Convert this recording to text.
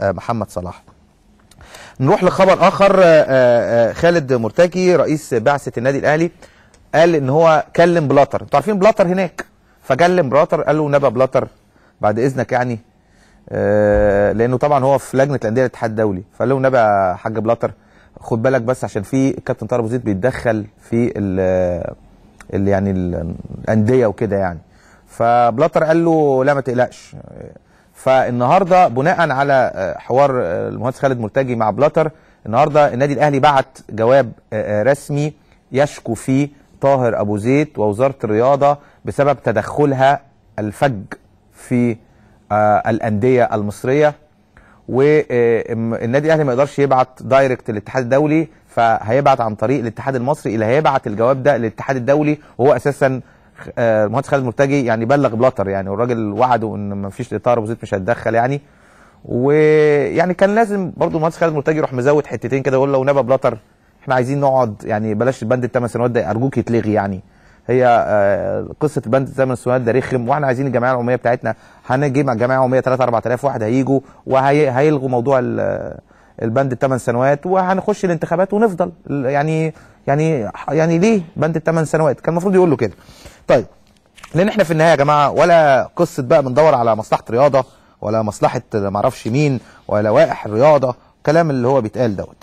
آه، محمد صلاح نروح لخبر اخر آه، آه، خالد مرتجي رئيس بعثه النادي الاهلي قال ان هو كلم بلاتر انتوا عارفين بلاتر هناك فكلم بلاتر قال له نبى بلاتر بعد اذنك يعني لانه طبعا هو في لجنه الانديه الاتحاد الدولي فقال له نبى حاج بلاتر خد بالك بس عشان في كابتن طارق زيد بيتدخل في ال ال يعني الانديه وكده يعني فبلاتر قال له لا ما تقلقش فالنهارده بناء على آه، حوار آه، المهندس خالد مرتجي مع بلاتر النهارده النادي الاهلي بعت جواب آه، رسمي يشكو فيه طاهر ابو زيد ووزاره الرياضه بسبب تدخلها الفج في الانديه المصريه والنادي الاهلي ما يقدرش يبعت دايركت للاتحاد الدولي فهيبعت عن طريق الاتحاد المصري اللي هيبعت الجواب ده للاتحاد الدولي وهو اساسا المهندس آه، خالد مرتجي يعني بلغ بلاتر يعني والراجل وعده ان ما فيش اطار وزيت مش هتدخل يعني ويعني كان لازم برضو المهندس خالد مرتجي يروح مزود حتتين كده يقول لو نبى بلاتر احنا عايزين نقعد يعني بلاش البند الثمان سنوات ده ارجوك يتلغي يعني هي آه، قصه البند الثمان سنوات ده رخم واحنا عايزين الجمعيه العموميه بتاعتنا مع الجمعيه العموميه 3 4000 واحد هيجوا وهيلغوا موضوع آه، البند الثمان سنوات وهنخش الانتخابات ونفضل يعني يعني يعني ليه بند الثمان سنوات كان المفروض يقول له كده طيب لان احنا في النهايه يا جماعه ولا قصه بقى بندور على مصلحه رياضه ولا مصلحه معرفش مين ولا لوائح الرياضه كلام اللي هو بيتقال دوت